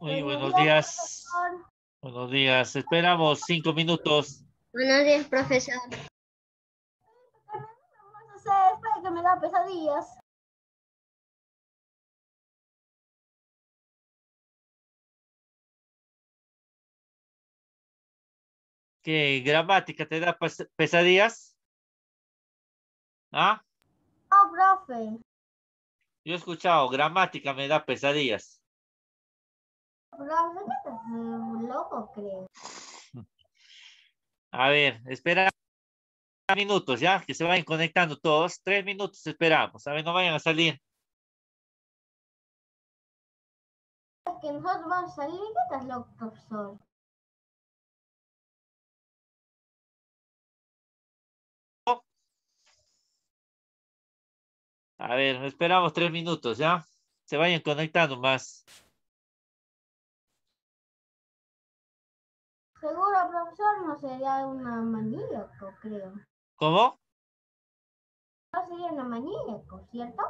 Muy pues, buenos días. Buenos días. Esperamos cinco minutos. Buenos días, profesor. que me da pesadillas. ¿Qué gramática te da pesadillas? ¿Ah? Oh, profe. Yo he escuchado, gramática me da pesadillas. Probablemente loco, creo. A ver, espera minutos ya, que se vayan conectando todos. Tres minutos esperamos, a ver, no vayan a salir. Que van a salir, ¿qué A ver, esperamos tres minutos, ¿ya? Se vayan conectando más. Seguro, profesor, no sería un maníaco, creo. ¿Cómo? No sería un maníaco, ¿cierto?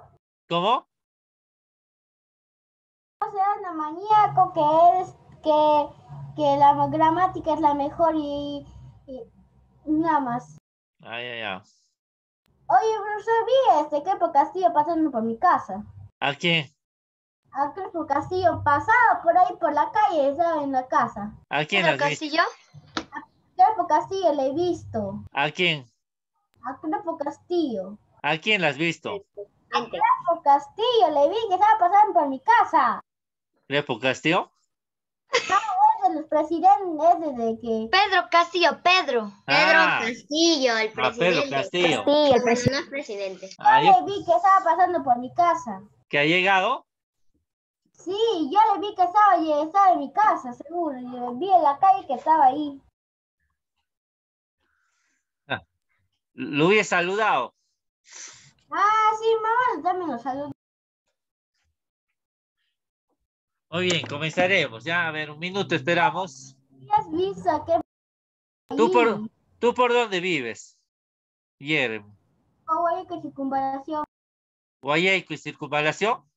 ¿Cómo? No sería un maníaco que es que, que la gramática es la mejor y, nada más. Ay, ay, ay. Oye, profesor, vi este, qué Castillo pasando por mi casa. ¿A qué? a Crespo Castillo pasaba por ahí por la calle, estaba en la casa. ¿A quién? has Castillo? A Crespo Castillo le he visto. ¿A quién? A Crespo Castillo. ¿A quién la has visto? A Crespo Castillo le vi que estaba pasando por mi casa. ¿Crespo Castillo? No, es de los presidentes desde que... Pedro Castillo, Pedro. Ah. Pedro Castillo, el ah, presidente. Pedro Castillo. el presidente. No, presidente. le vi que estaba pasando por mi casa. ¿Que ha llegado? Sí, yo le vi que estaba, estaba en mi casa, seguro. Yo le vi en la calle que estaba ahí. Ah, ¿Lo hubiese saludado? Ah, sí, mamá, también lo Muy bien, comenzaremos. Ya, a ver, un minuto esperamos. ¿Tú por, ¿Tú por dónde vives? Guillermo. Guayaico y circunvalación. que circunvalación.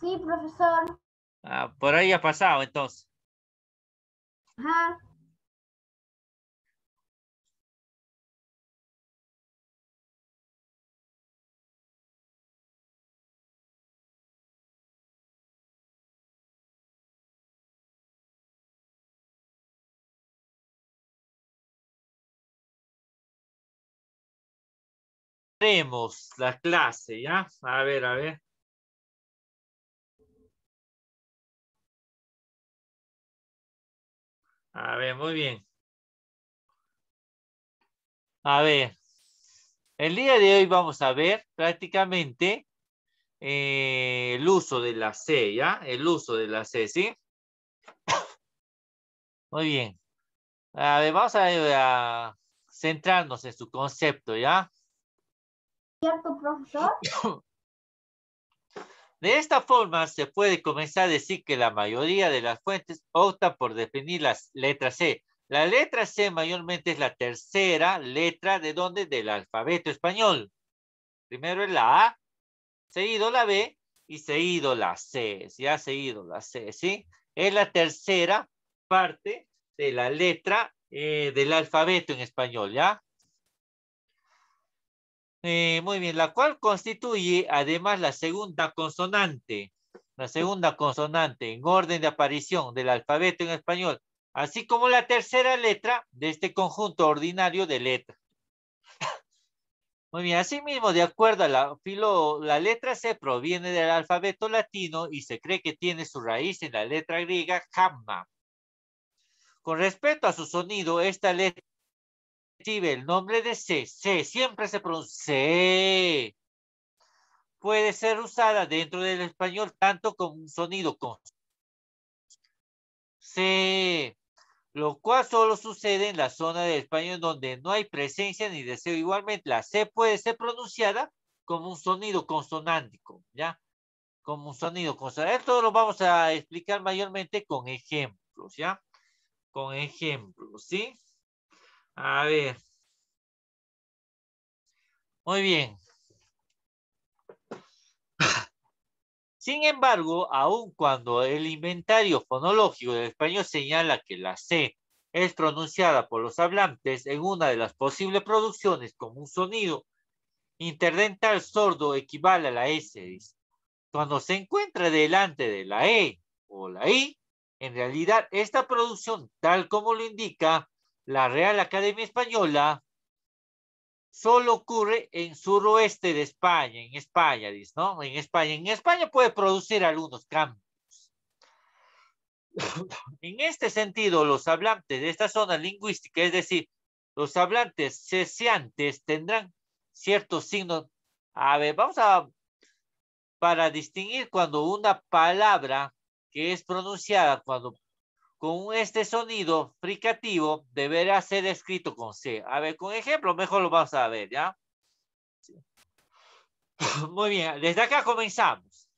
Sí, profesor. Ah, por ahí ha pasado entonces. Ajá. Tenemos la clase, ¿ya? A ver, a ver. A ver, muy bien. A ver, el día de hoy vamos a ver prácticamente eh, el uso de la C, ¿ya? El uso de la C, ¿sí? Muy bien. A ver, vamos a, a centrarnos en su concepto, ¿ya? ¿Cierto, profesor? De esta forma, se puede comenzar a decir que la mayoría de las fuentes optan por definir las letras C. La letra C mayormente es la tercera letra de donde del alfabeto español. Primero es la A, seguido la B y seguido la C. Ya seguido la C, ¿sí? Es la tercera parte de la letra eh, del alfabeto en español, ¿ya? Eh, muy bien, la cual constituye además la segunda consonante, la segunda consonante en orden de aparición del alfabeto en español, así como la tercera letra de este conjunto ordinario de letras. Muy bien, asimismo, de acuerdo a la filo, la letra C proviene del alfabeto latino y se cree que tiene su raíz en la letra griega gamma. Con respecto a su sonido, esta letra el nombre de C, C siempre se pronuncia Puede ser usada dentro del español tanto con un sonido con C, lo cual solo sucede en la zona del español donde no hay presencia ni deseo. Igualmente, la C puede ser pronunciada como un sonido consonántico, ¿ya? Como un sonido consonántico. Esto lo vamos a explicar mayormente con ejemplos, ¿ya? Con ejemplos, ¿sí? A ver. Muy bien. Sin embargo, aun cuando el inventario fonológico del español señala que la C es pronunciada por los hablantes en una de las posibles producciones como un sonido interdental sordo equivale a la S. Cuando se encuentra delante de la E o la I, en realidad esta producción, tal como lo indica, la Real Academia Española solo ocurre en suroeste de España, en España, ¿no? En España. En España puede producir algunos cambios. en este sentido, los hablantes de esta zona lingüística, es decir, los hablantes sesiantes tendrán ciertos signos. A ver, vamos a, para distinguir cuando una palabra que es pronunciada, cuando con este sonido fricativo deberá ser escrito con C. A ver, con ejemplo, mejor lo vamos a ver, ¿ya? Muy bien, desde acá comenzamos.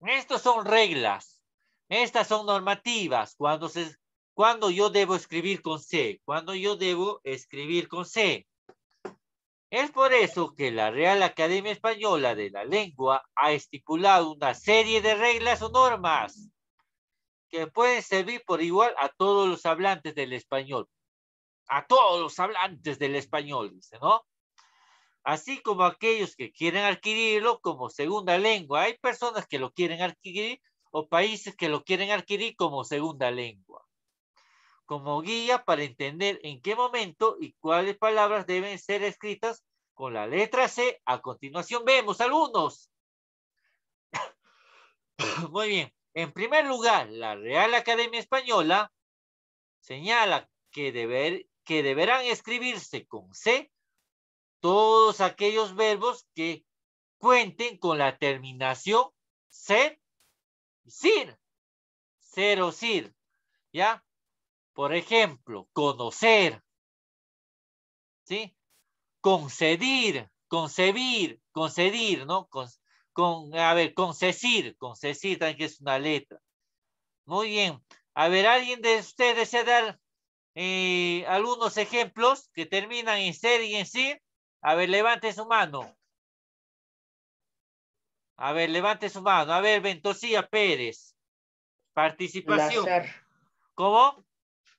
Estas son reglas, estas son normativas, cuando, se, cuando yo debo escribir con C, cuando yo debo escribir con C. Es por eso que la Real Academia Española de la Lengua ha estipulado una serie de reglas o normas que pueden servir por igual a todos los hablantes del español. A todos los hablantes del español, dice, ¿no? Así como aquellos que quieren adquirirlo como segunda lengua. Hay personas que lo quieren adquirir o países que lo quieren adquirir como segunda lengua. Como guía para entender en qué momento y cuáles palabras deben ser escritas con la letra C. A continuación vemos algunos. Muy bien. En primer lugar, la Real Academia Española señala que, deberán escribirse con C todos aquellos verbos que cuenten con la terminación ser y Ser o ¿Ya? Por ejemplo, conocer. ¿Sí? Concedir, concebir, concedir, ¿no? Con, con, a ver, con CECIR, con CECIR que es una letra. Muy bien. A ver, ¿alguien de ustedes desea dar eh, algunos ejemplos que terminan en ser y en sí? A ver, levante su mano. A ver, levante su mano. A ver, Ventosía Pérez. Participación. Placer. ¿Cómo?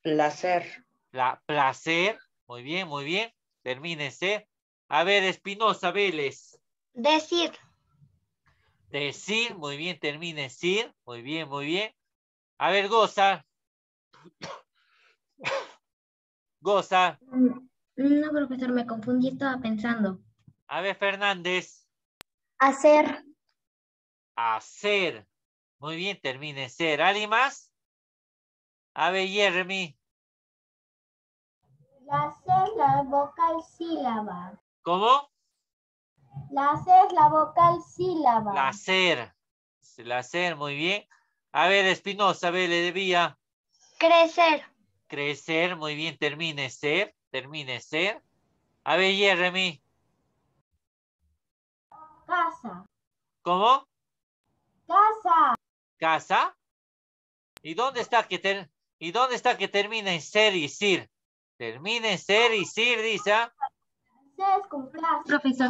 Placer. La, placer. Muy bien, muy bien. Termínense. A ver, Espinosa Vélez. Decir. Decir, muy bien, termine decir. Muy bien, muy bien. A ver, goza. goza. No, profesor, me confundí, estaba pensando. A ver, Fernández. Hacer. Hacer. Muy bien, termine ser. ¿Alguien más? A ver, Jeremy. La la vocal sílaba. ¿Cómo? La la vocal sílaba. La ser. La muy bien. A ver, Espinosa, a ver, le debía. Crecer. Crecer, muy bien. Termine ser. Termine ser. A ver, Jeremy. Casa. ¿Cómo? Casa. ¿Casa? ¿Y dónde está que, termine ¿Y dónde está que termina en ser y sir? Termina ser y sir, dice. ¿ah? Es con Profesor.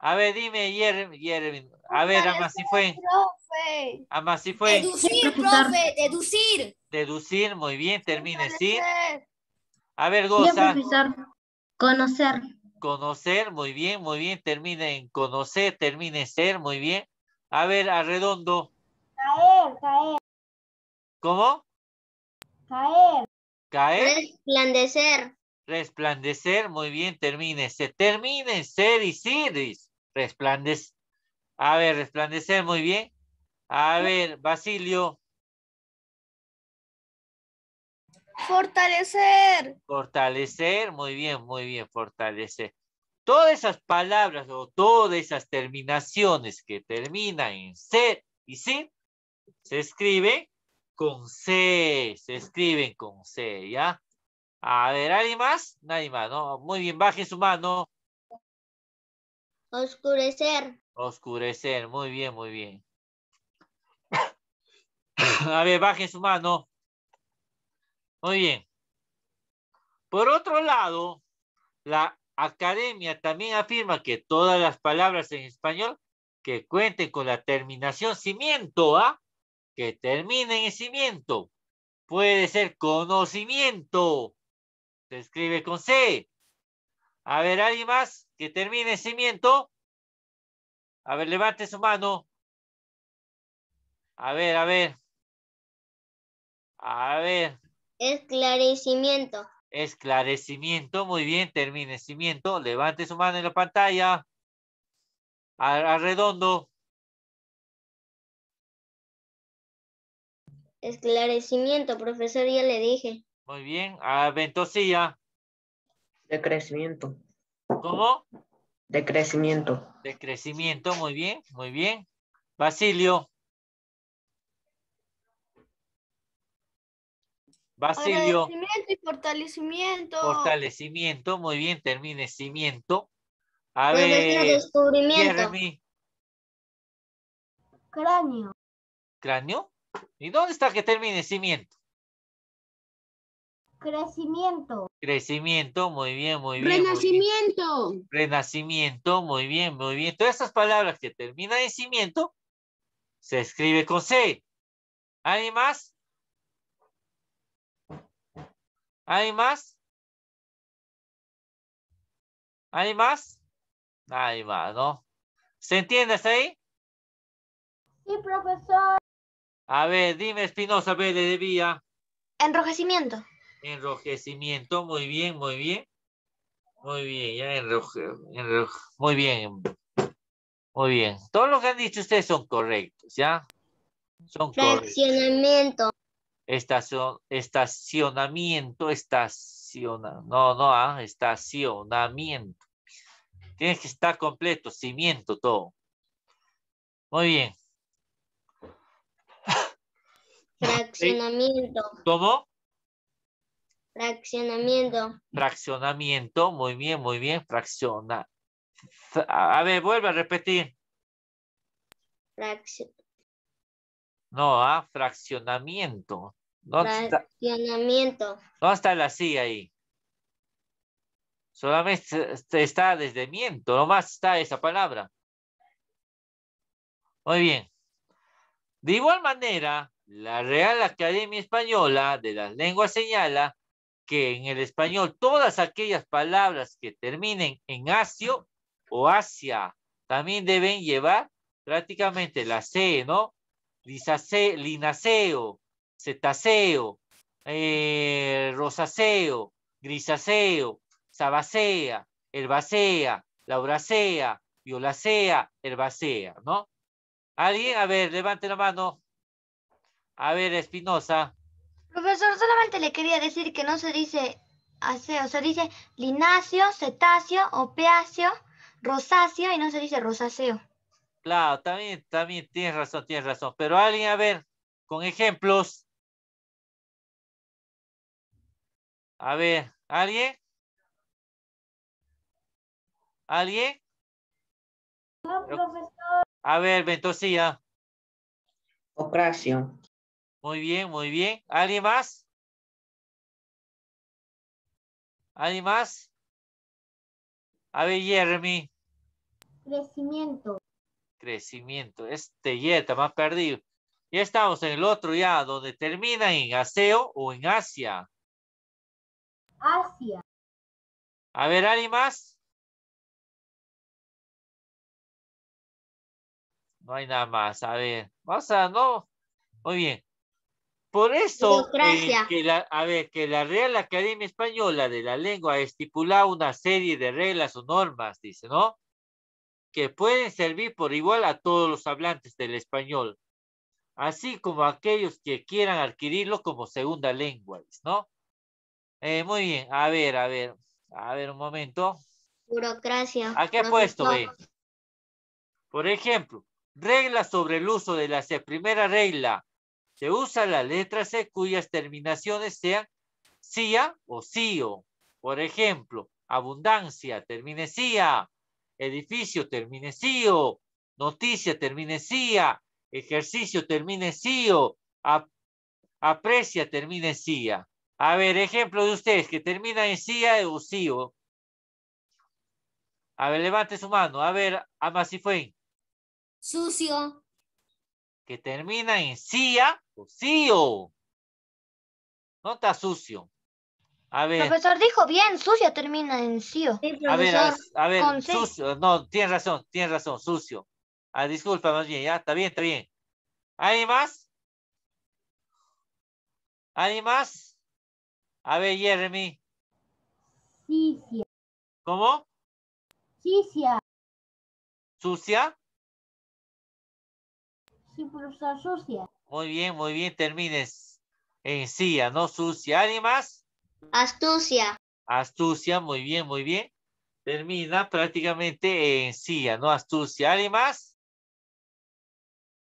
A ver, dime, Jeremy. a ver, ama si fue. Deducir, profe, deducir. Deducir, muy bien, termine, ¿sí? A ver, goza. Conocer. Conocer, muy bien, muy bien, termine en conocer, termine ser, muy bien. A ver, arredondo. Caer, caer. ¿Cómo? Caer. Caer. Resplandecer. Resplandecer, muy bien, termine. Se termine ser y siris resplandece. A ver, resplandecer, muy bien. A ver, Basilio. Fortalecer. Fortalecer, muy bien, muy bien, fortalecer. Todas esas palabras o todas esas terminaciones que terminan en ser y sin, se escriben con C, se escriben con C, ¿ya? A ver, ¿alguien más? Nadie más, ¿no? Muy bien, baje su mano. Oscurecer. Oscurecer, muy bien, muy bien. A ver, baje su mano. Muy bien. Por otro lado, la academia también afirma que todas las palabras en español que cuenten con la terminación cimiento, ¿ah? que terminen en cimiento, puede ser conocimiento. Se escribe con C. A ver, ¿alguien más? que termine cimiento. A ver, levante su mano. A ver, a ver. A ver. Esclarecimiento. Esclarecimiento, muy bien, termine cimiento. Levante su mano en la pantalla. Al redondo. Esclarecimiento, profesor, ya le dije. Muy bien, a ventosilla. crecimiento ¿Cómo? De crecimiento. De crecimiento, muy bien, muy bien. Basilio. Basilio. Fortalecimiento y fortalecimiento. Fortalecimiento, muy bien, termine cimiento. A ver. Descubrimiento. Cráneo. ¿Cráneo? ¿Y dónde está que termine cimiento? Crecimiento. Crecimiento, muy bien, muy bien. Renacimiento. Renacimiento, muy bien, muy bien. Todas esas palabras que terminan en cimiento se escribe con C. ¿Hay más? ¿Hay más? ¿Hay más? Hay más, hay más Ahí ¿Se entiende hasta ahí? Sí, profesor. A ver, dime, Espinosa ¿qué de Vía. Enrojecimiento. Enrojecimiento, muy bien, muy bien. Muy bien, ya enroje, muy bien. Muy bien. Todo lo que han dicho ustedes son correctos, ¿ya? Son Fraccionamiento. Correctos. Estacion, estacionamiento, estaciona, no, no, ah, estacionamiento. Tienes que estar completo, cimiento, todo. Muy bien. Fraccionamiento. ¿Cómo? Fraccionamiento. Fraccionamiento, muy bien, muy bien, fracciona. A ver, vuelve a repetir. Ah, fraccionamiento. no, a fraccionamiento. fraccionamiento. No está la c ahí? Solamente está desde miento, nomás está esa palabra. Muy bien. De igual manera, la Real Academia Española de las Lenguas señala que en el español todas aquellas palabras que terminen en asio o asia también deben llevar prácticamente la C, ¿no? linaceo, cetaceo, eh, rosaceo, grisaceo, sabacea, herbacea, lauracea, violacea, herbacea, ¿no? ¿Alguien? A ver, levante la mano. A ver, Espinosa. Profesor, solamente le quería decir que no se dice aseo, se dice linacio, cetáceo, opeáceo, rosáceo y no se dice rosaceo. Claro, también, también tienes razón, tienes razón. Pero alguien, a ver, con ejemplos. A ver, ¿alguien? ¿Alguien? No, profesor. A ver, Ventosía. Opracio. Muy bien, muy bien. ¿Alguien más? ¿Alguien más? A ver, Jeremy. Crecimiento. Crecimiento. Este ya está más perdido. Ya estamos en el otro ya, donde termina en aseo o en Asia. Asia. A ver, ¿alguien más? No hay nada más. A ver, pasa, ¿no? Muy bien. Por eso, eh, que la, a ver, que la Real Academia Española de la Lengua ha una serie de reglas o normas, dice, ¿no? Que pueden servir por igual a todos los hablantes del español, así como a aquellos que quieran adquirirlo como segunda lengua, ¿no? Eh, muy bien, a ver, a ver, a ver un momento. Burocracia. ¿A qué puesto, Por ejemplo, reglas sobre el uso de la primera regla se usa la letra C cuyas terminaciones sean cia o cio, Por ejemplo, abundancia, termine cia, Edificio, termine cio, Noticia, termine cia, Ejercicio, termine cio, aprecia, termine cia. A ver, ejemplo de ustedes que termina en CIA o cio. A ver, levante su mano. A ver, fue? Sucio. Que termina en cia o No está sucio. A ver. Profesor dijo bien, sucio termina en cio. Sí, a ver, a, ver, sucio. No, tiene razón, tiene razón, sucio. Ah, disculpa, más bien, ya, está bien, está bien. ¿Alguien más? ¿Alguien más? A ver, Jeremy. Sucia. ¿Cómo? Sucia. ¿Sucia? Sí, profesor, sucia. Muy bien, muy bien. Termines. en cia no sucia. ¿Ánimas? Astucia. Astucia, muy bien, muy bien. Termina prácticamente en cia no astucia. ¿Ánimas?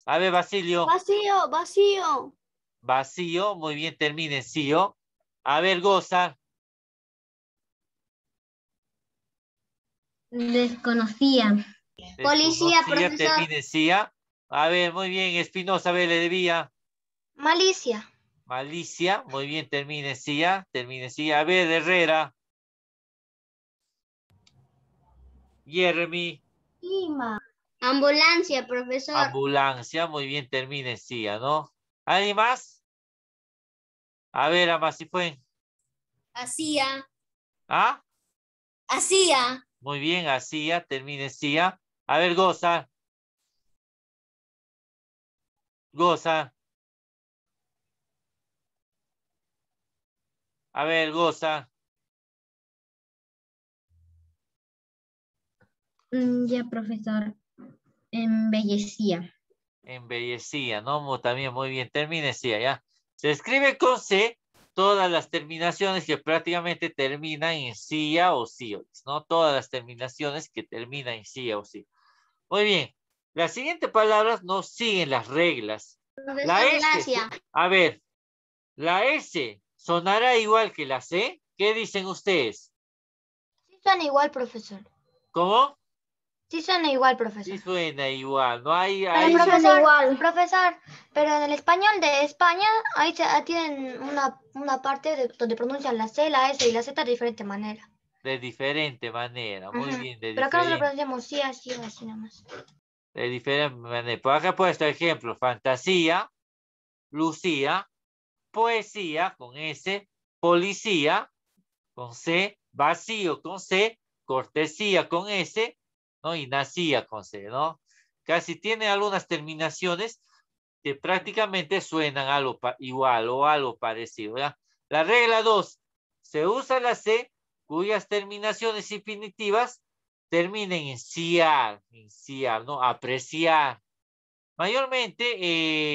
A ver, Basilio. Vacío, vacío. Vacío, muy bien, termine CIO. A ver, goza. Desconocía. Policía, profesor. Termine, a ver, muy bien, Espinosa, a ver, Malicia. Malicia, muy bien, termine Sia, termine A ver, Herrera. Jeremy. Lima. Ambulancia, profesor. Ambulancia, muy bien, termine ¿no? ¿Alguien más? A ver, Ama, si fue. Hacía. ¿Ah? Hacía. Muy bien, hacía, termine A ver, Goza. Goza. A ver, goza. Mm, ya, profesor. Embellecía. Embellecía, ¿no? también muy bien. Terminecía, ¿ya? Se escribe con C todas las terminaciones que prácticamente terminan en cia o sí, ¿no? Todas las terminaciones que terminan en cia o sí. Muy bien. Las siguientes palabras no siguen las reglas. la S, A ver, la S sonará igual que la C. ¿Qué dicen ustedes? Sí suena igual, profesor. ¿Cómo? Sí suena igual, profesor. Sí suena igual, no hay... hay... profesor, igual. profesor, pero en el español de España ahí tienen una, una parte donde pronuncian la C, la S y la Z de diferente manera. De diferente manera, muy bien. pero acá no lo pronunciamos sí, así, así nomás de diferentes maneras. Por acá este ejemplo, fantasía, Lucía, poesía con S, policía con C, vacío con C, cortesía con S, ¿no? Y nacía con C, ¿no? Casi tiene algunas terminaciones que prácticamente suenan algo igual o algo parecido, ¿verdad? La regla 2, se usa la C cuyas terminaciones infinitivas Terminen en ciar, en ciar, ¿no? Apreciar. Mayormente,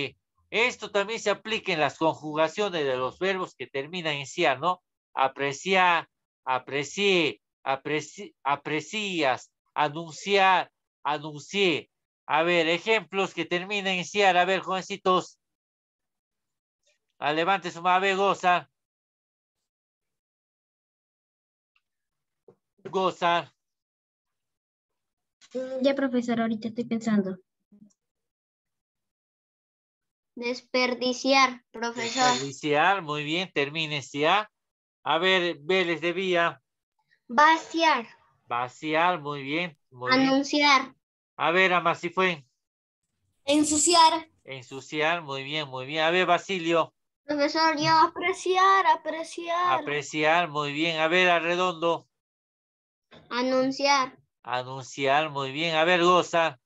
eh, esto también se aplica en las conjugaciones de los verbos que terminan en ciar, ¿no? Apreciar, aprecié, aprecias, anunciar, anuncié. A ver, ejemplos que terminen en ciar. A ver, jovencitos. Ah, levante su mano, Gozar. Mm, ya, profesor, ahorita estoy pensando. Desperdiciar, profesor. Desperdiciar, muy bien, termines ya. A ver, Vélez de Vía. Vaciar. Vaciar, muy bien. Anunciar. A ver, fue. Ensuciar. Ensuciar, muy bien, muy bien. A ver, Basilio. Profesor, yo apreciar, apreciar. Apreciar, muy bien. A ver, Arredondo. Anunciar. Anunciar, muy bien. A ver, goza.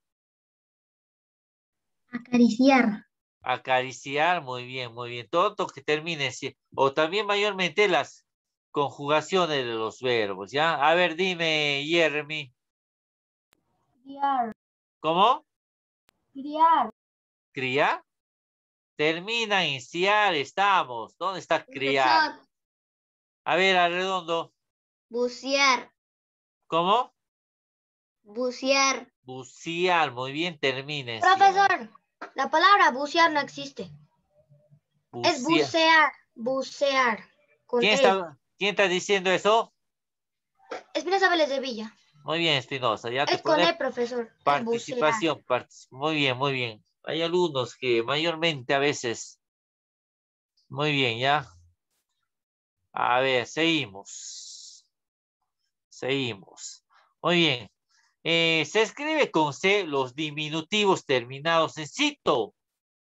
Acariciar. Acariciar, muy bien, muy bien. Todo que termine, o también mayormente las conjugaciones de los verbos, ¿ya? A ver, dime, Jeremy. Criar. ¿Cómo? Criar. ¿Criar? Termina en ciar, estamos. ¿Dónde está criar? A ver, arredondo. Bucear. ¿Cómo? Bucear. Bucear, muy bien, termine. Profesor, la palabra bucear no existe. Es bucear, bucear. E. ¿Quién está, diciendo eso? Espinosa Vélez de Villa. Muy bien, Espinosa. Ya es con él, e, profesor. Participación, muy bien, muy bien. Hay alumnos que mayormente a veces. Muy bien, ya. A ver, seguimos. Seguimos. Muy bien. Eh, se escribe con C los diminutivos terminados en cito,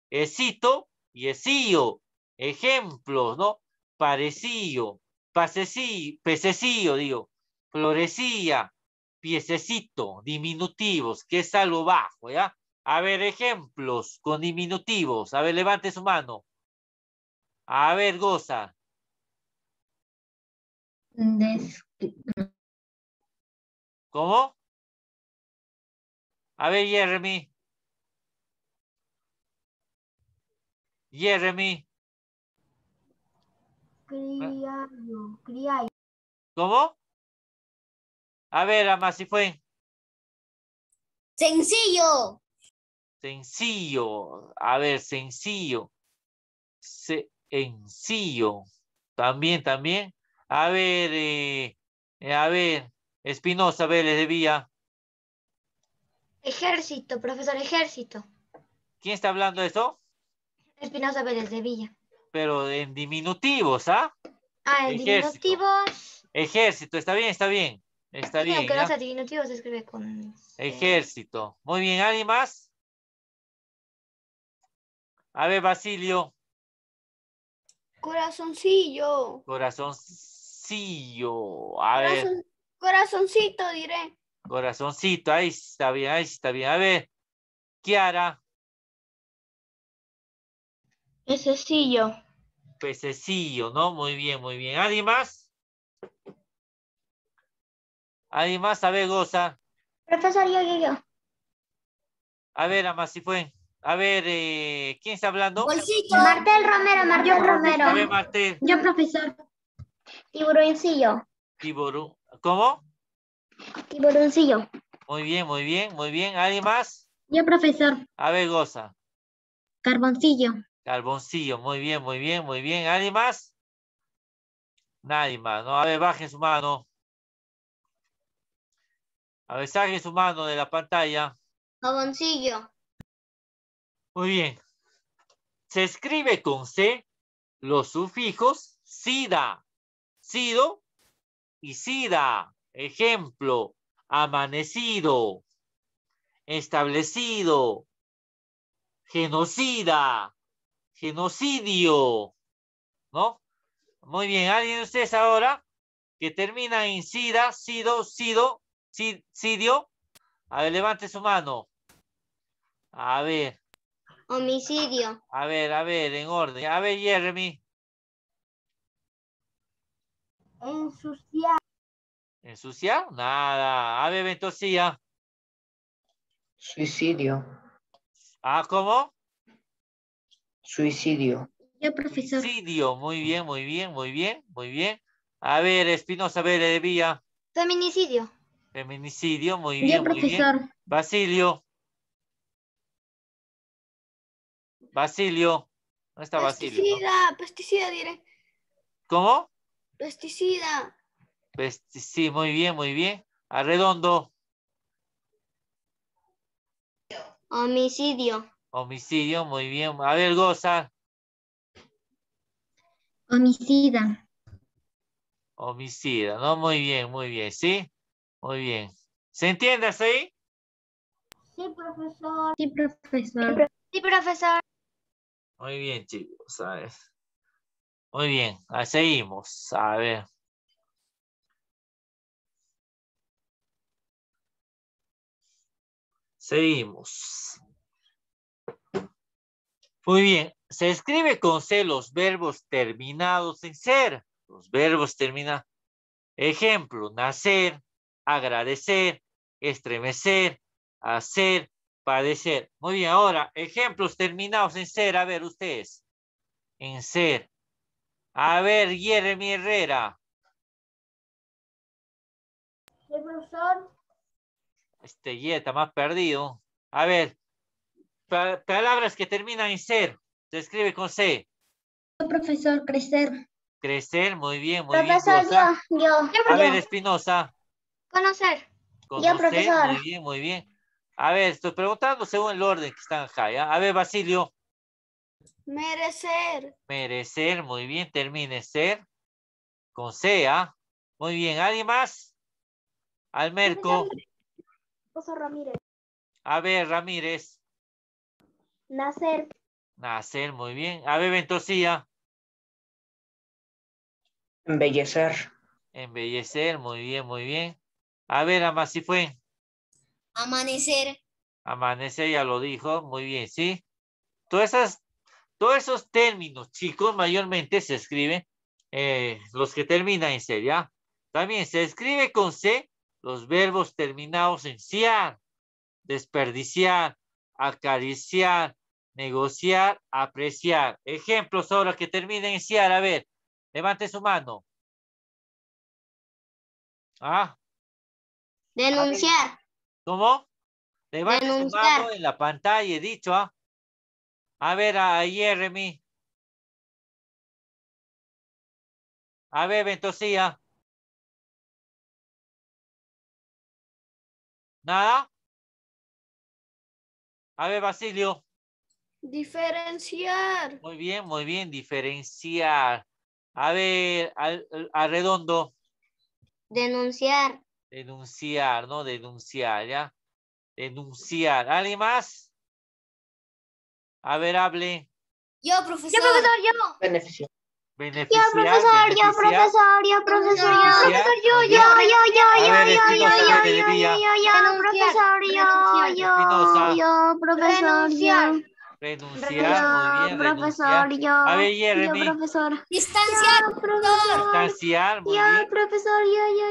esito y esillo. Ejemplos, ¿no? Parecillo, pasecillo, pececillo, digo, Florecía, piececito, diminutivos, que es algo bajo, ¿ya? A ver, ejemplos con diminutivos. A ver, levante su mano. A ver, goza. ¿Cómo? A ver, Jeremy. Jeremy. Criado, criado. ¿Cómo? A ver, ama, si fue. Sencillo. Sencillo. A ver, sencillo. Sencillo. También, también. A ver, eh, a ver, Espinosa ver, de debía... Ejército, profesor Ejército. ¿Quién está hablando de eso? Espinosa Pérez de Villa. Pero en diminutivos, ¿ah? Ah, en diminutivos. Ejército, está bien, está bien. Está bien. ¿no? diminutivos se escribe con. Ejército. Muy bien, ¿alguien más? A ver, Basilio. Corazoncillo. Corazoncillo. A Corazoncito, diré. Corazoncito, ahí está bien, ahí está bien. A ver, Kiara. Pececillo. Pececillo, ¿no? Muy bien, muy bien. ¿Alguien más? ¿Alguien más? A ver, Goza. Profesor, yo, yo, yo. A ver, si fue A ver, eh, ¿quién está hablando? Martel Romero, Martel Romero. A ver, Martel. Yo, profesor. Tiburóncillo. Tiburón. ¿Cómo? Tiburoncillo. Muy bien, muy bien, muy bien. ¿Alguien más? Yo, profesor. A ver, goza. Carboncillo. Carboncillo, muy bien, muy bien, muy bien. ¿Alguien más? Nadie más, ¿no? A ver, baje su mano. A ver, saque su mano de la pantalla. Carboncillo. Muy bien. Se escribe con C los sufijos SIDA, SIDO y SIDA. Ejemplo, amanecido, establecido, genocida, genocidio, ¿no? Muy bien, ¿alguien de ustedes ahora que termina en sida, sido, sido, sidio? A ver, levante su mano. A ver. Homicidio. A ver, a ver, en orden. A ver, Jeremy. Ensuciar. Ensuciar, nada. A ah, ver, Ventosilla. Suicidio. Ah, ¿cómo? Suicidio. profesor. Suicidio, muy bien, muy bien, muy bien, muy bien. A ver, Espinosa, a ver, Villa. Feminicidio. Feminicidio, muy bien, muy bien. Basilio. Basilio. ¿Dónde está Basilio? Pesticida, pesticida diré. ¿Cómo? Pesticida. Pues, sí, muy bien, muy bien. Arredondo. Homicidio. Homicidio, muy bien. A ver, goza. Homicida. Homicida, ¿no? Muy bien, muy bien, ¿sí? Muy bien. ¿Se entiende así? Sí, profesor. Sí, profesor. Sí, profesor. Muy bien, chicos, ¿sabes? Muy bien, seguimos. A ver. Seguimos. Muy bien. Se escribe con C los verbos terminados en ser. Los verbos terminados. Ejemplo, nacer, agradecer, estremecer, hacer, padecer. Muy bien, ahora, ejemplos terminados en ser. A ver, ustedes. En ser. A ver, Guillermo Herrera. Este guía está más perdido. A ver, palabras que terminan en ser. Se escribe con C. Profesor, crecer. Crecer, muy bien, muy bien. Profesor, yo, yo. A ver, Espinosa. Conocer. Yo, profesor. Muy bien, muy bien. A ver, estoy preguntando según el orden que están acá, A ver, Basilio. Merecer. Merecer, muy bien. Termine ser con C, ¿ah? Muy bien. ¿Alguien más? Almerco. Oso Ramírez. A ver, Ramírez. Nacer. Nacer, muy bien. A ver, Ventosía. Embellecer. Embellecer, muy bien, muy bien. A ver, Ama, fue. Amanecer. Amanecer, ya lo dijo, muy bien, ¿sí? Todas esas, todos esos términos, chicos, mayormente se escriben, eh, los que terminan en C, ¿ya? También se escribe con C, los verbos terminados en ciar, desperdiciar, acariciar, negociar, apreciar. Ejemplos ahora que terminen en ciar. A ver, levante su mano. Ah. Denunciar. ¿Cómo? Levante Denunciar. su mano en la pantalla, he dicho. ¿ah? A ver, ahí, Jeremy. A ver, Ventosía. ¿Nada? A ver, Basilio. Diferenciar. Muy bien, muy bien, diferenciar. A ver, al, redondo. Denunciar. Denunciar, ¿no? Denunciar, ¿ya? Denunciar. ¿Alguien más? A ver, hable. Yo, profesor. Yo, profesor, yo. Beneficio. Beneficiar, profesor, yo, profesor, yo, profesor, yo, yo, yo, yo, yo, yo, yo, yo, yo,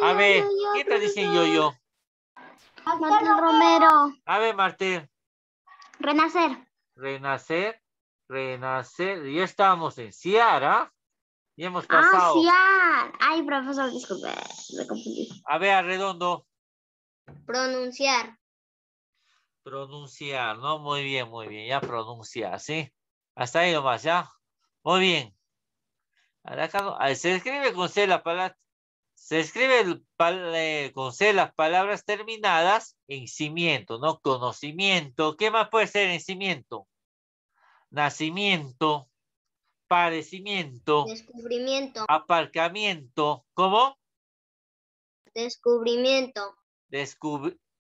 A ver, profesor. ¿qué te dicen yo, yo? A ver, Martín. Renacer. Renacer, renacer. Ya estamos en Ciara. Y hemos ah, pasado. Ah. Ay, profesor, disculpe, A ver, redondo. Pronunciar. Pronunciar, ¿no? Muy bien, muy bien. Ya pronuncia, ¿sí? Hasta ahí nomás, ¿ya? Muy bien. Se escribe con C las palabras. Se escribe eh, con C las palabras terminadas en cimiento, ¿no? Conocimiento. ¿Qué más puede ser en cimiento? Nacimiento. Padecimiento. Descubrimiento. Aparcamiento. ¿Cómo? Descubrimiento.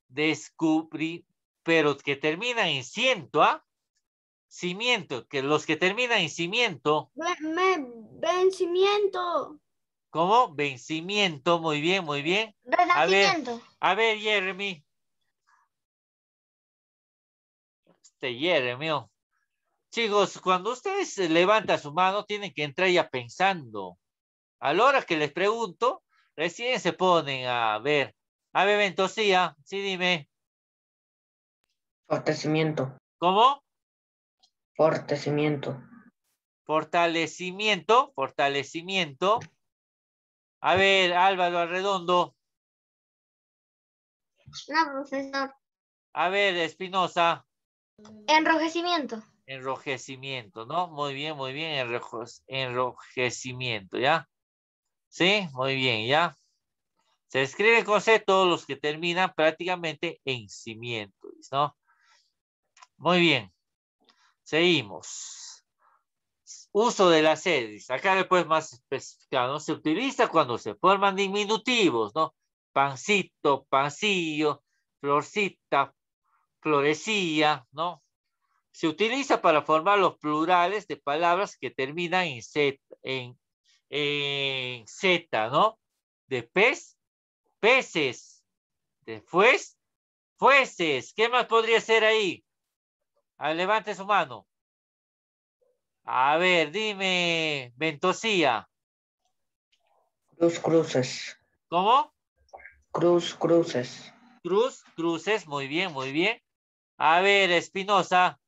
Descubri, pero que termina en ciento, ¿ah? Cimiento, que los que terminan en cimiento. vencimiento. ¿Cómo? Vencimiento, muy bien, muy bien. A ver, a ver, Jeremy. Este Jeremy. Oh. Chicos, cuando ustedes eh, levantan su mano, tienen que entrar ya pensando. A la hora que les pregunto, recién se ponen a ver. A ver, Ventosía, sí, dime. Fortalecimiento. ¿Cómo? Fortalecimiento. Fortalecimiento, fortalecimiento. A ver, Álvaro Arredondo. No, profesor. A ver, Espinosa. Enrojecimiento enrojecimiento, ¿no? Muy bien, muy bien, enrojecimiento, ¿ya? ¿Sí? Muy bien, ¿ya? Se escribe con C todos los que terminan prácticamente en cimiento, ¿no? Muy bien. Seguimos. Uso de las sedes. Acá después más especificado. Se utiliza cuando se forman diminutivos, ¿no? Pancito, pancillo, florcita, florecilla, ¿no? Se utiliza para formar los plurales de palabras que terminan en Z, en, Z ¿no? De pez, peces. Después, fueses. ¿Qué más podría ser ahí? Ah, levante su mano. A ver, dime, Ventosía. Cruz, cruces. ¿Cómo? Cruz, cruces. Cruz, cruces. Muy bien, muy bien. A ver, Espinosa.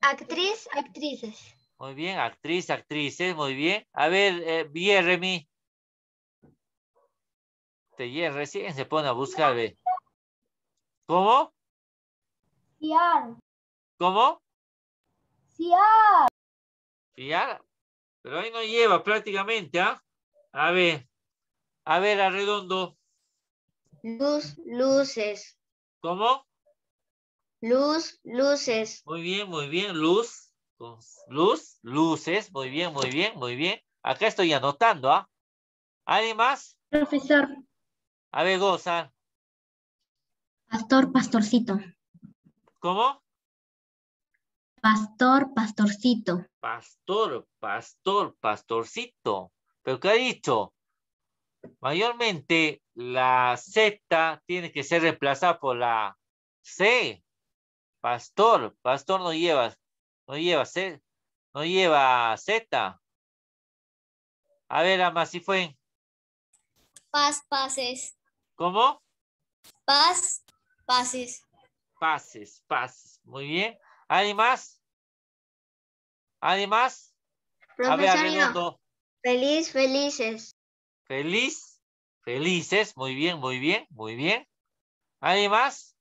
Actriz, actrices. Muy bien, actriz, actrices, muy bien. A ver, eh, te este, Te recién se pone a buscar, ve. ¿Cómo? Fiar. ¿Cómo? Fiar. Fiar. Pero ahí no lleva prácticamente, ¿ah? A ver. A ver, arredondo. Luz, luces. ¿Cómo? Luz, luces. Muy bien, muy bien. Luz, luz, luces. Muy bien, muy bien, muy bien. Acá estoy anotando, ¿ah? ¿Alguien más? Profesor. A ver, Goza. Pastor, pastorcito. ¿Cómo? Pastor, pastorcito. Pastor, pastor, pastorcito. ¿Pero qué ha dicho? Mayormente la Z tiene que ser reemplazada por la C. Pastor, pastor no lleva, no lleva Z, no lleva Z. A ver, Ama, si fue. Paz, pases. ¿Cómo? Paz, pases. Pases, pases. Muy bien. ¿Alguien más? ¿Alguien más? a ver, Feliz, felices. Feliz, felices. Muy bien, muy bien, muy bien. ¿Alguien más?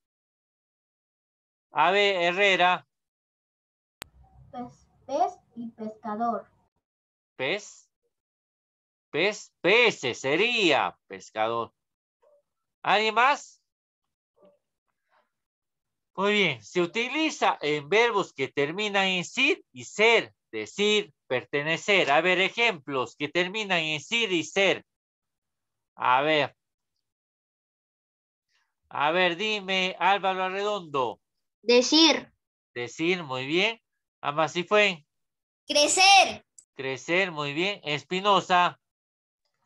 ver, Herrera. Pez, y pescador. Pez. Pez, peces sería pescador. ¿Alguien más? Muy bien, se utiliza en verbos que terminan en sí y ser, decir, pertenecer. A ver, ejemplos que terminan en sí y ser. A ver. A ver, dime, Álvaro Arredondo. Decir. Decir, muy bien. Amasí fue. Crecer. Crecer, muy bien. Espinosa.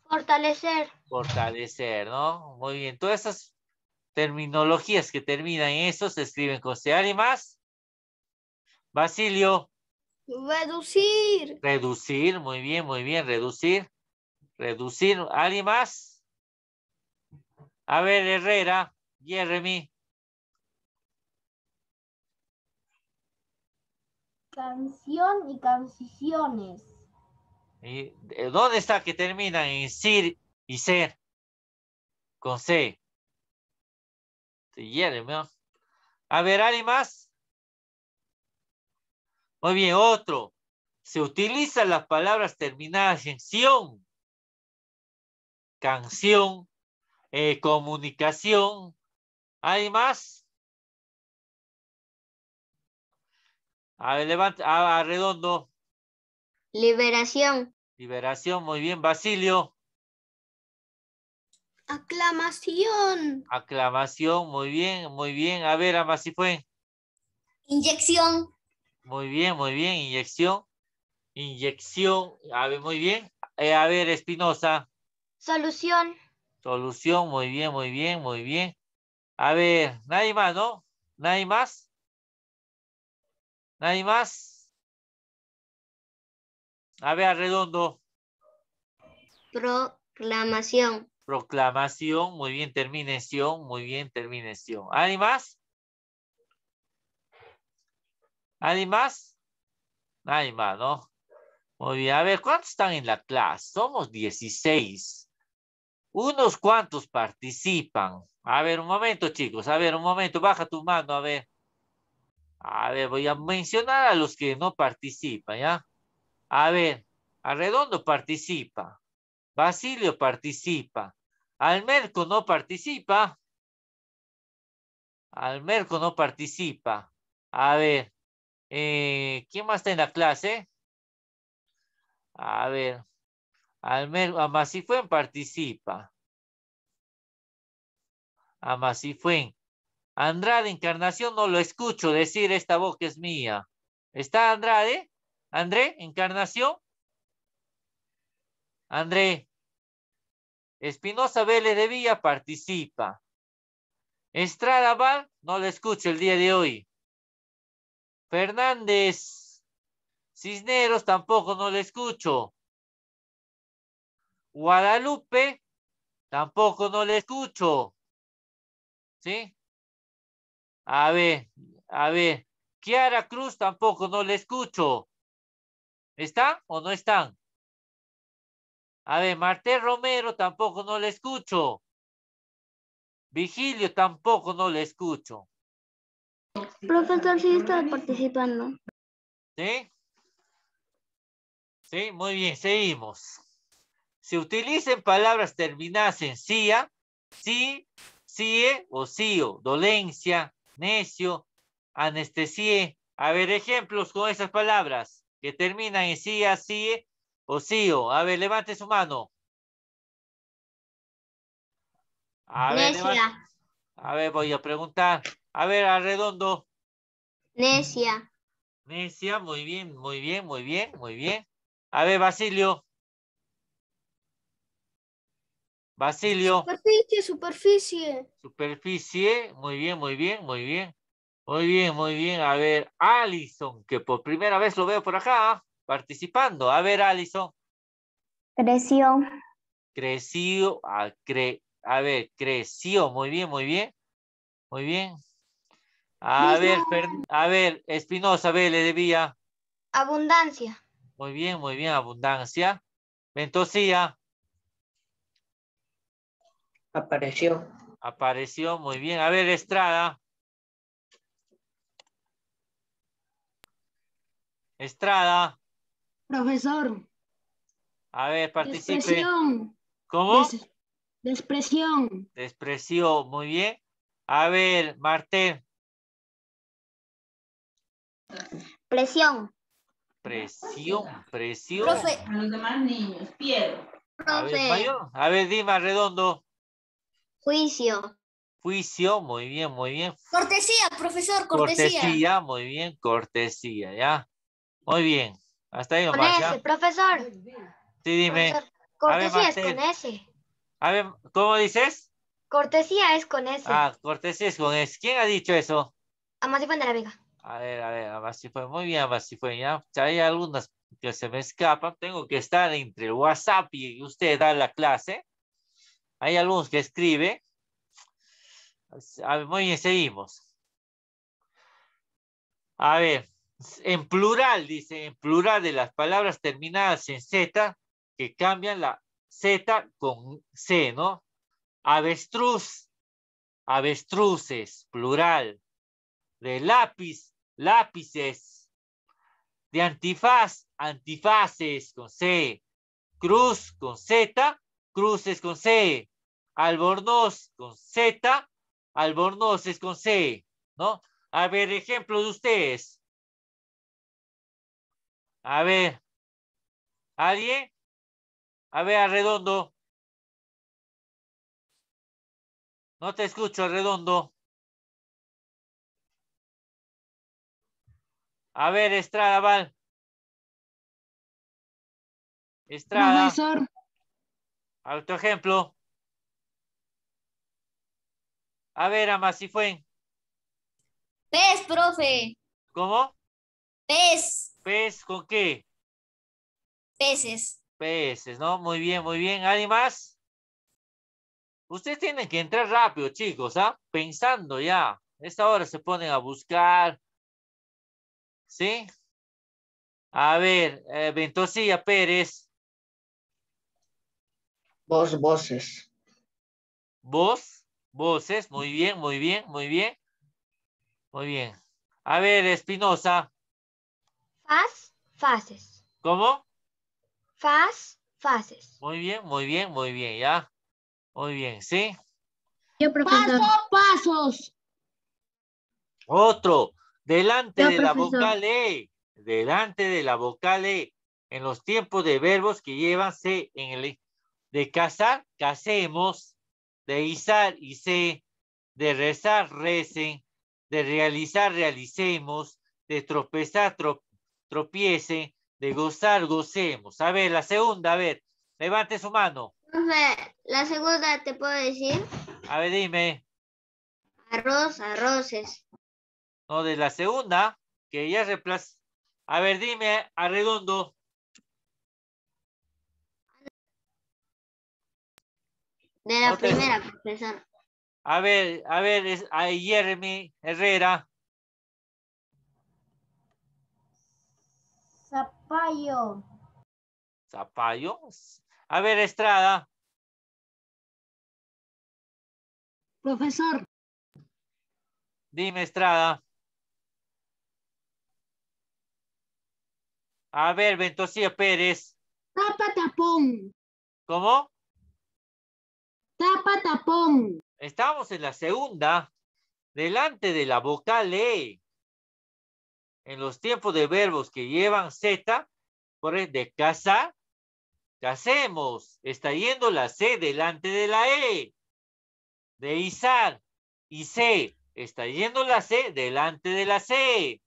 Fortalecer. Fortalecer, ¿no? Muy bien. Todas esas terminologías que terminan en eso se escriben con C. ¿Alguien más? Basilio. Reducir. Reducir, muy bien, muy bien. Reducir. Reducir. ¿Alguien más? A ver, Herrera, Jeremy. Canción y canciones. Eh, ¿Dónde está que terminan en sir y ser? Con C. A ver, ¿alguien más? Muy bien, otro. Se utilizan las palabras terminadas en ción. Canción, eh, comunicación. ¿Hay más? A ver, levanta, a, redondo. Liberación. Liberación, muy bien. Basilio. Aclamación. Aclamación, muy bien, muy bien. A ver, Ama, si fue. Inyección. Muy bien, muy bien. Inyección. Inyección. A ver, muy bien. Eh, a ver, Espinosa. Solución. Solución, muy bien, muy bien, muy bien. A ver, nadie más, ¿no? ¿Nadie más? ¿Nadie más? A ver, redondo. Proclamación. Proclamación, muy bien, terminación, muy bien, terminación. ¿Alguien más? ¿Alguien más? Nadie más, ¿no? Muy bien, a ver, ¿cuántos están en la clase? Somos 16. ¿Unos cuantos participan? A ver, un momento, chicos, a ver, un momento, baja tu mano, a ver. A ver, voy a mencionar a los que no participan, ¿ya? A ver, Arredondo participa. Basilio participa. Almerco no participa. Almerco no participa. A ver, eh, ¿quién más está en la clase? A ver, Almerco, Amasifuen participa. Amasifuen. Andrade Encarnación no lo escucho decir esta voz que es mía. ¿Está Andrade? ¿André Encarnación? André. Espinosa Vélez de Villa participa. Estrada Val, no lo escucho el día de hoy. Fernández. Cisneros tampoco no lo escucho. Guadalupe, tampoco no le escucho. ¿Sí? A ver, a ver. Kiara Cruz tampoco, no le escucho. ¿Están o no están? A ver, Martel Romero tampoco, no le escucho. Vigilio tampoco, no le escucho. Profesor, sí está participando. ¿Sí? Sí, muy bien, seguimos. Si utilicen palabras terminadas en cia, sí, "-cie", ¿ah? eh, o "-cio", dolencia, necio, anestesie. A ver, ejemplos con esas palabras que terminan en sí, así o sí. A ver, levante su mano. A Necia. a ver, voy a preguntar. A ver, arredondo. Necia. Necia, muy bien, muy bien, muy bien, muy bien. A ver, Basilio. Basilio. Superficie, superficie. Superficie, muy bien, muy bien, muy bien. Muy bien, muy bien. A ver, Alison, que por primera vez lo veo por acá, participando. A ver, Alison. Creció. Creció, a, a ver, creció. Muy bien, muy bien. Muy bien. A ver, a ver, Espinosa, ve, le debía. Abundancia. Muy bien, muy bien, abundancia. Ventosía. Apareció. Apareció, muy bien. A ver, Estrada. Estrada. Profesor. A ver, participe. Despresión. ¿Cómo? despresión. Despresión, muy bien. A ver, Martel. Presión. Presión, presión. A los demás niños, pierdo. A ver, A ver, Dima, redondo. Juicio. Juicio, muy bien, muy bien. Cortesía, profesor, cortesía. Cortesía, muy bien, cortesía, ya. Muy bien. Hasta ahí nomás. Con profesor. Sí, dime. cortesía es con ese. A ver, ¿cómo dices? Cortesía es con ese. Ah, cortesía es con ese. ¿Quién ha dicho eso? Amasifuen de la Vega. A ver, a ver, fue Muy bien, fue Ya hay algunas que se me escapan. Tengo que estar entre WhatsApp y usted da la clase. Hay algunos que escriben. Muy bien, seguimos. A ver, en plural, dice, en plural de las palabras terminadas en Z, que cambian la Z con C, ¿no? Avestruz, avestruces, plural. De lápiz, lápices. De antifaz, antifaces con C. Cruz con Z, cruces con C. Albornoz con Z, Albornoz es con C, ¿no? A ver, ejemplo de ustedes. A ver, ¿alguien? A ver, Arredondo. No te escucho, Arredondo. A ver, Estrada, Val. Estrada. Profesor. ejemplo. A ver, Ama, si fue. Pez, profe. ¿Cómo? Pez. ¿Pez con qué? Peces. Peces, ¿no? Muy bien, muy bien. ¿Alguien más? Ustedes tienen que entrar rápido, chicos, ¿ah? Pensando ya. Esta hora se ponen a buscar. ¿Sí? A ver, eh, Ventosilla Pérez. Vos, voces. ¿Vos? Voces, muy bien, muy bien, muy bien. Muy bien. A ver, Espinosa. Faz, fases. ¿Cómo? Fas, fases. Muy bien, muy bien, muy bien, ya. Muy bien, ¿sí? Yo, pasos. Otro. Delante de la vocal E. Delante de la vocal E. En los tiempos de verbos que llevan C en el... De casar, casemos de izar, sé, de rezar, recen, de realizar, realicemos, de tropezar, tropiece, de gozar, gocemos. A ver, la segunda, a ver, levante su mano. la segunda te puedo decir. A ver, dime. Arroz, arroces. No, de la segunda, que ya reemplaza. A ver, dime, arredondo. De la primera, profesor. A ver, a ver, es, a Jeremy Herrera. Zapallo. Zapallo. A ver, Estrada. Profesor. Dime, Estrada. A ver, Ventosía Pérez. Papa Tapón. ¿Cómo? Estamos en la segunda, delante de la vocal E. En los tiempos de verbos que llevan Z, por ejemplo, de casa, casemos. Está yendo la C delante de la E. De izar, y C. Está yendo la C delante de la C.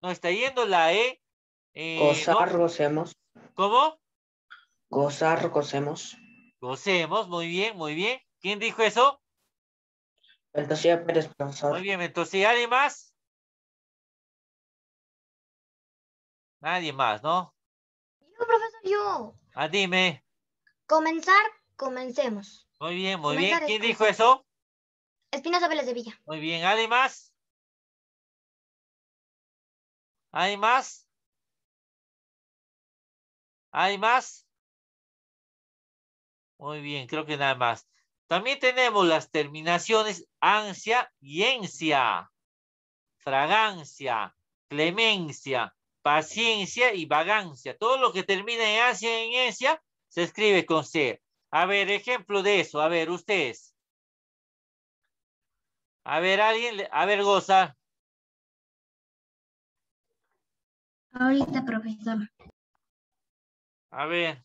No, está yendo la E. Eh, Gozar, ¿Cómo? Gozar, gocemos. Gocemos, muy bien, muy bien. ¿Quién dijo eso? Ventosía Pérez Muy bien, entonces ¿Alguien más? Nadie más, ¿no? Yo, profesor, yo. Ah, dime. Comenzar, comencemos. Muy bien, muy bien. ¿Quién dijo eso? Espinosa Vélez de Villa. Muy bien, ¿alguien más? ¿Alguien más? ¿Alguien más? Muy bien, creo que nada más. También tenemos las terminaciones ansia y encia, fragancia, clemencia, paciencia y vagancia. Todo lo que termina en ansia y encia se escribe con C. A ver, ejemplo de eso. A ver, ustedes. A ver, alguien. A ver, goza. Ahorita, profesor. A ver.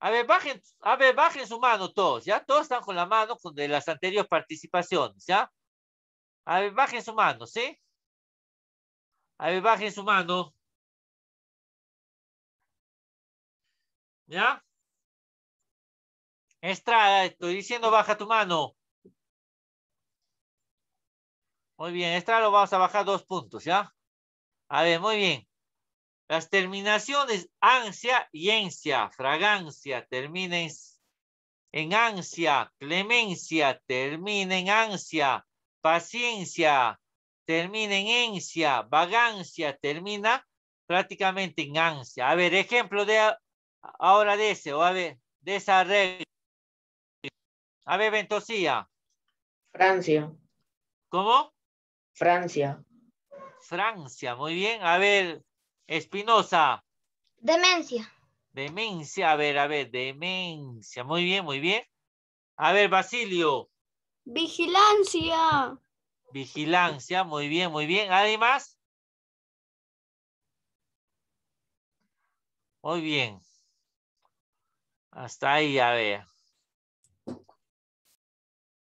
A ver, bajen, a ver, bajen su mano todos, ¿ya? Todos están con la mano con de las anteriores participaciones, ¿ya? A ver, bajen su mano, ¿sí? A ver, bajen su mano. ¿Ya? Estrada, estoy diciendo baja tu mano. Muy bien, Estrada lo vamos a bajar dos puntos, ¿ya? A ver, muy bien. Las terminaciones ansia y encia, fragancia, terminen en ansia, clemencia, termina en ansia, paciencia, termina en encia, vagancia, termina prácticamente en ansia. A ver, ejemplo de ahora de ese, o a ver, de esa regla. A ver, Ventosía. Francia. ¿Cómo? Francia. Francia, muy bien. A ver, Espinosa. Demencia. Demencia, a ver, a ver, demencia. Muy bien, muy bien. A ver, Basilio. Vigilancia. Vigilancia, muy bien, muy bien. Además. más? Muy bien. Hasta ahí, a ver.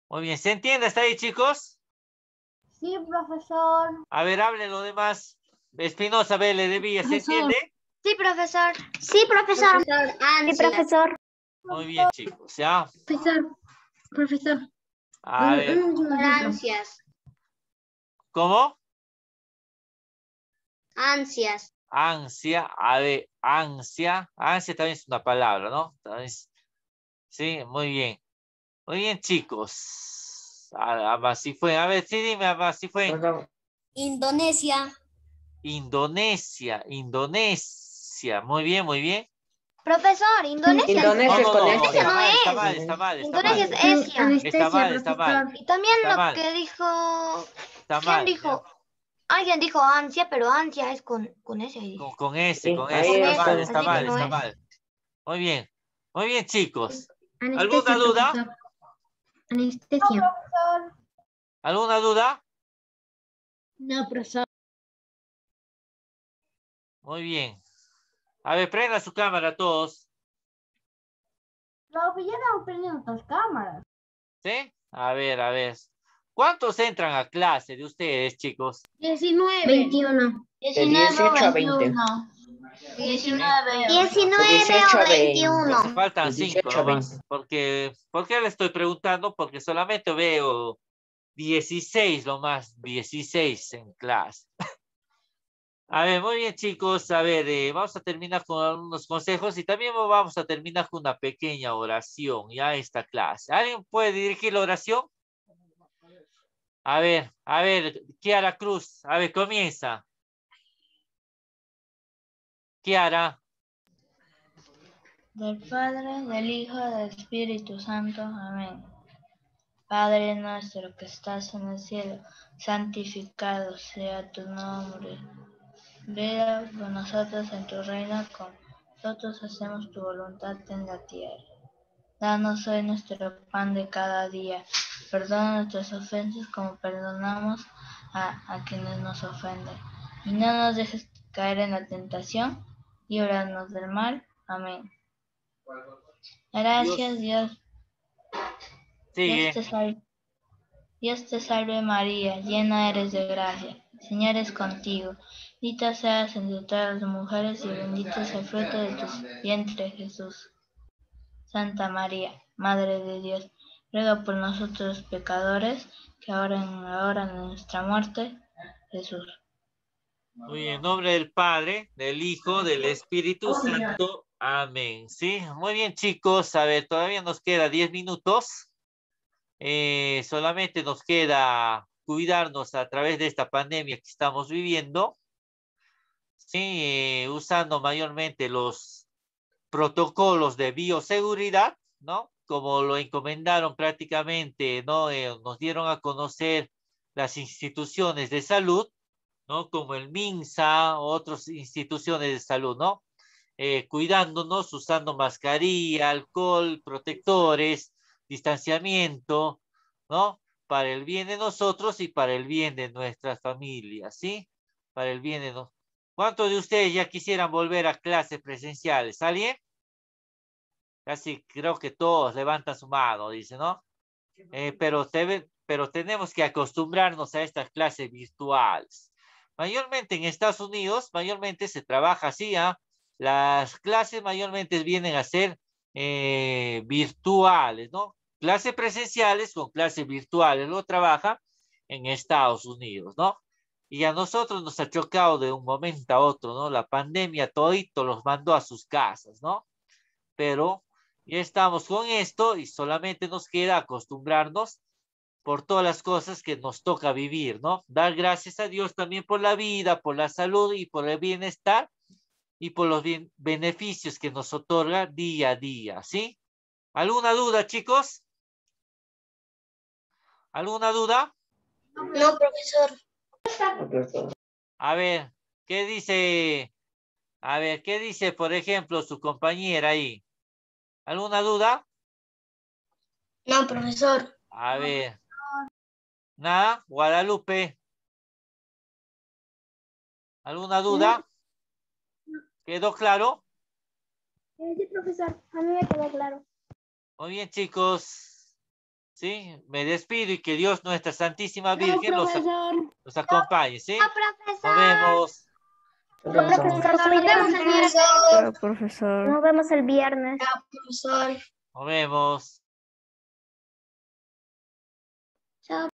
Muy bien, ¿se entiende hasta ahí, chicos? Sí, profesor. A ver, hable lo demás. Espinosa Vélez de Villa, ¿se entiende? Sí, profesor. Sí, profesor. sí, profesor. Muy bien, chicos, ¿ya? Profesor, profesor. A Ansias. ¿Cómo? Ansias. Ansia, a ver, ansia. Ansia también es una palabra, ¿no? Sí, muy bien. Muy bien, chicos. si fue. A ver, sí, dime, así fue. Indonesia. Indonesia, Indonesia. Muy bien, muy bien. Profesor, Indonesia. Indonesia no, es. no, está está Indonesia es Asia. Está mal, está mal. Y también lo que dijo... ¿Quién dijo? Alguien dijo ansia, pero ansia es con, con ese. Con, S, ese, con ese. Está, mal, está mal, está mal. Muy bien. Muy bien, chicos. ¿Alguna duda? Profesor. Anestesia. ¿Alguna duda? No, profesor. Muy bien. A ver, prenda su cámara todos. Los villanos prenden todas sus cámaras. ¿Sí? A ver, a ver. ¿Cuántos entran a clase de ustedes, chicos? 19. 21. 19 18 a 21. 19. 19 o 21. Faltan 5 más. ¿Por qué le estoy preguntando? Porque solamente veo 16 lo más 16 en clase. A ver, muy bien chicos, a ver, eh, vamos a terminar con unos consejos y también vamos a terminar con una pequeña oración ya esta clase. ¿Alguien puede dirigir la oración? A ver, a ver, Kiara Cruz, a ver, comienza. Kiara. Del Padre, del Hijo, del Espíritu Santo. Amén. Padre nuestro que estás en el cielo, santificado sea tu nombre vea con nosotros en tu reino, como nosotros hacemos tu voluntad en la tierra. Danos hoy nuestro pan de cada día. Perdona nuestras ofensas como perdonamos a, quienes nos ofenden. Y no nos dejes caer en la tentación. y Líbranos del mal. Amén. Gracias Dios. Dios te salve. Dios te salve María, llena eres de gracia. Señor es contigo. Bendita seas entre todas las mujeres y bendito es el fruto de tu vientre, Jesús. Santa María, Madre de Dios, ruega por nosotros pecadores, que ahora en la hora de nuestra muerte, Jesús. Muy en nombre del Padre, del Hijo, del Espíritu Santo. Amén. Sí, muy bien, chicos. A ver, todavía nos queda diez minutos. Eh, solamente nos queda cuidarnos a través de esta pandemia que estamos viviendo sí, usando mayormente los protocolos de bioseguridad, ¿no? Como lo encomendaron prácticamente, ¿no? Eh, nos dieron a conocer las instituciones de salud, ¿no? Como el MINSA, otras instituciones de salud, ¿no? Eh, cuidándonos, usando mascarilla, alcohol, protectores, distanciamiento, ¿no? Para el bien de nosotros y para el bien de nuestras familias, ¿sí? Para el bien de nosotros. ¿Cuántos de ustedes ya quisieran volver a clases presenciales? ¿Alguien? Casi creo que todos levantan su mano, dice, ¿no? Eh, pero, tenemos que acostumbrarnos a estas clases virtuales. Mayormente en Estados Unidos, mayormente se trabaja así, ¿ah? Las clases mayormente vienen a ser eh, virtuales, ¿no? Clases presenciales con clases virtuales, lo trabaja en Estados Unidos, ¿no? Y a nosotros nos ha chocado de un momento a otro, ¿no? La pandemia todito los mandó a sus casas, ¿no? Pero ya estamos con esto y solamente nos queda acostumbrarnos por todas las cosas que nos toca vivir, ¿no? Dar gracias a Dios también por la vida, por la salud y por el bienestar y por los beneficios que nos otorga día a día, ¿sí? ¿Alguna duda, chicos? ¿Alguna duda? No, profesor. A ver, ¿qué dice? A ver, ¿qué dice, por ejemplo, su compañera ahí? ¿Alguna duda? No, profesor. A ver. Nada, Guadalupe. ¿Alguna duda? ¿Quedó claro? Eh, sí, profesor, a mí me quedó claro. Muy bien, chicos. Me despido y que Dios, nuestra Santísima Virgen, los, acompañe, ah, Nos vemos. profesor. Nos vemos el viernes. Nos vemos. Chao.